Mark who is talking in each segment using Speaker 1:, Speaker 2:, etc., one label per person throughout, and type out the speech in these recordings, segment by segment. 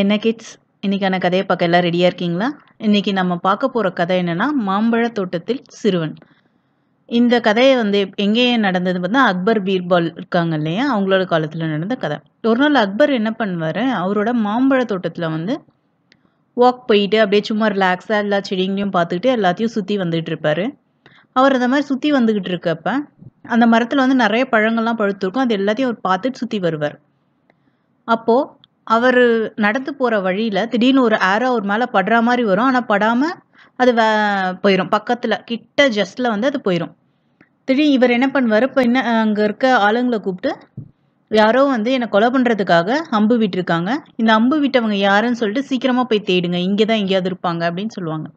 Speaker 1: என்ன கிட்ஸ் இன்னைக்கான கதையை பார்க்க எல்லாம் ரெடியாக இருக்கீங்களா இன்றைக்கி நம்ம பார்க்க போகிற கதை என்னென்னா மாம்பழ தோட்டத்தில் சிறுவன் இந்த கதையை வந்து எங்கேயே நடந்தது பார்த்தா அக்பர் பீர்பால் இருக்காங்க இல்லையா அவங்களோட காலத்தில் நடந்த கதை ஒரு நாள் அக்பர் என்ன பண்ணுவார் அவரோட மாம்பழ தோட்டத்தில் வந்து வாக் போயிட்டு அப்படியே சும்மா ரிலாக்ஸாக எல்லா செடிங்களையும் பார்த்துக்கிட்டு எல்லாத்தையும் சுற்றி வந்துகிட்டு இருப்பார் அவர் அந்த மாதிரி சுற்றி வந்துக்கிட்டு இருக்கப்ப அந்த மரத்தில் வந்து நிறைய பழங்கள்லாம் பழுத்துருக்கும் அது எல்லாத்தையும் அவர் பார்த்துட்டு சுற்றி வருவார் அப்போது அவர் நடந்து போகிற வழியில் திடீர்னு ஒரு ஏரோ அவர் மேலே படுற மாதிரி வரும் ஆனால் படாமல் அது வ போயிடும் பக்கத்தில் கிட்ட ஜஸ்ட்டில் வந்து அது போயிடும் திடீர் இவர் என்ன பண்ணுவார் இப்போ என்ன அங்கே இருக்க ஆளுங்களை கூப்பிட்டு யாரோ வந்து என்னை கொலை பண்ணுறதுக்காக அம்பு விட்டுருக்காங்க இந்த அம்பு விட்டவங்க யாருன்னு சொல்லிட்டு சீக்கிரமாக போய் தேடுங்க இங்கே தான் எங்கேயாவது இருப்பாங்க அப்படின்னு சொல்லுவாங்க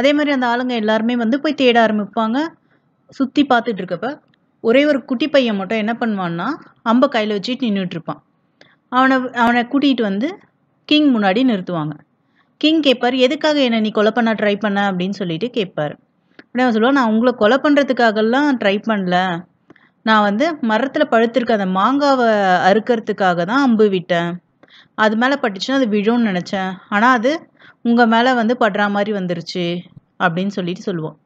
Speaker 1: அதே மாதிரி அந்த ஆளுங்க எல்லாருமே வந்து போய் தேட ஆரம்பிப்பாங்க சுற்றி பார்த்துட்டு இருக்கப்ப ஒரே ஒரு குட்டி பையன் மட்டும் என்ன பண்ணுவான்னா அம்பை கையில் வச்சுட்டு நின்றுட்டு இருப்பான் அவனை அவனை கூட்டிகிட்டு வந்து கிங் முன்னாடி நிறுத்துவாங்க கிங் கேட்பார் எதுக்காக என்னை நீ கொலை பண்ண ட்ரை பண்ண அப்படின்னு சொல்லிட்டு கேட்பார் அப்படின்னு அவன் சொல்லுவான் நான் உங்களை கொலை பண்ணுறதுக்காகலாம் ட்ரை பண்ணல நான் வந்து மரத்தில் பழுத்திருக்க அந்த மாங்காவை அறுக்கிறதுக்காக தான் அம்பு விட்டேன் அது மேலே பட்டுச்சுன்னா அது விழும்னு நினச்சேன் ஆனால் அது உங்கள் மேலே வந்து படுற மாதிரி வந்துருச்சு அப்படின்னு சொல்லிட்டு சொல்லுவோம்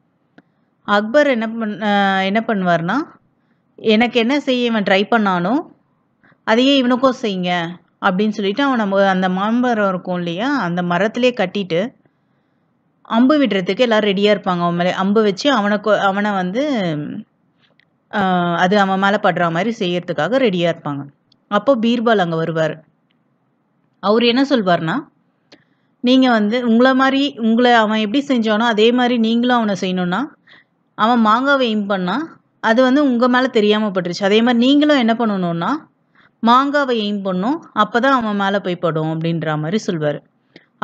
Speaker 1: அக்பர் என்ன பண் என்ன பண்ணுவார்னா எனக்கு என்ன செய்ய இவன் ட்ரை பண்ணானோ அதையே இவனுக்கும் செய்யுங்க அப்படின்னு சொல்லிட்டு அவன் நம்ம அந்த மாம்பரம் இருக்கும் இல்லையா அந்த மரத்துலேயே கட்டிட்டு அம்பு விடுறதுக்கு எல்லோரும் ரெடியாக இருப்பாங்க அவன் மேலே அம்பு வச்சு அவனுக்கு அவனை வந்து அது அவன் மேலே படுற மாதிரி செய்யறதுக்காக ரெடியாக இருப்பாங்க அப்போ பீர்பால் அங்கே வருவார் அவர் என்ன சொல்வார்னா நீங்கள் வந்து உங்களை மாதிரி உங்களை அவன் எப்படி செஞ்சானோ அதே மாதிரி நீங்களும் அவனை செய்யணும்னா அவன் மாங்காவை இம் பண்ணால் அது வந்து உங்கள் மேலே தெரியாமல் பட்டுருச்சு அதே மாதிரி நீங்களும் என்ன பண்ணணுன்னா மாங்காவை எய்ம் பண்ணும் அப்போ தான் அவன் மேலே போய் படும் அப்படின்ற மாதிரி சொல்வார்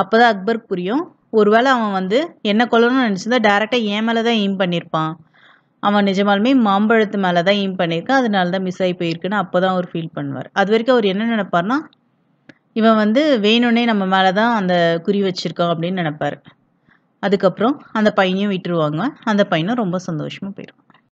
Speaker 1: அப்போ தான் அக்பர் புரியும் ஒருவேளை அவன் வந்து என்ன கொல்லணும்னு நினச்சிருந்தா டேரெக்டாக என் மேலே தான் எய்ம் பண்ணியிருப்பான் அவன் நிஜமாலுமே மாம்பழத்து மேலே தான் எய்ம் பண்ணியிருக்கான் அதனால தான் மிஸ் ஆகி போயிருக்குன்னு அப்போ தான் அவர் ஃபீல் பண்ணுவார் அது வரைக்கும் அவர் என்ன நினைப்பார்னா இவன் வந்து வேணும்னே நம்ம மேலே தான் அந்த குறி வச்சுருக்கான் அப்படின்னு நினைப்பார் அதுக்கப்புறம் அந்த பையனையும் விட்டுருவாங்க அந்த பையனும் ரொம்ப சந்தோஷமாக போயிடும்